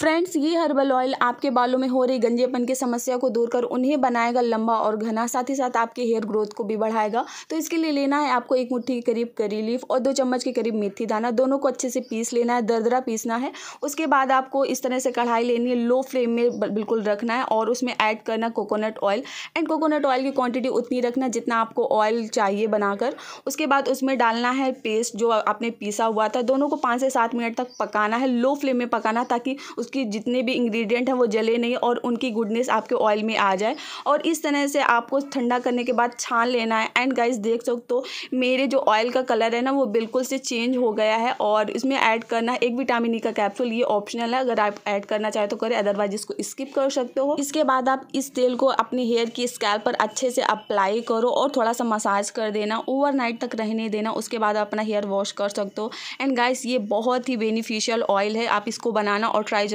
friends ये herbal oil आपके बालों में हो रही गंजेपन की समस्या को दूर कर उन्हें बनाएगा लंबा और घना साथ ही साथ आपके हेयर ग्रोथ को भी बढ़ाएगा तो इसके लिए लेना है आपको एक मुट्ठी के करीब करी लीफ और दो चम्मच के करीब मेथी दाना दोनों को अच्छे से पीस लेना है दरदरा पीसना है उसके बाद आपको इस तरह से कढ़ाई लेनी है लो फ्लेम में बिल्कुल रखना है और उसमें ऐड करना coconut oil and coconut oil की क्वान्टिटी उतनी रखना जितना आपको ऑयल चाहिए बनाकर उसके बाद उसमें डालना है पेस्ट जो आपने पीसा हुआ था दोनों को पाँच से सात मिनट तक पकाना है लो फ्लेम में पकाना ताकि उस उसकी जितने भी इंग्रेडिएंट हैं वो जले नहीं और उनकी गुडनेस आपके ऑयल में आ जाए और इस तरह से आपको ठंडा करने के बाद छान लेना है एंड गाइस देख सकते हो मेरे जो ऑयल का कलर है ना वो बिल्कुल से चेंज हो गया है और इसमें ऐड करना एक विटामिन ई e का कैप्सूल ये ऑप्शनल है अगर आप ऐड करना चाहे तो करें अदरवाइज इसको स्किप कर सकते हो इसके बाद आप इस तेल को अपने हेयर की स्कैल पर अच्छे से अप्लाई करो और थोड़ा सा मसाज कर देना ओवर तक रहने देना उसके बाद अपना हेयर वॉश कर सकते हो एंड गाइस ये बहुत ही बेनिफिशियल ऑयल है आप इसको बनाना और ट्राई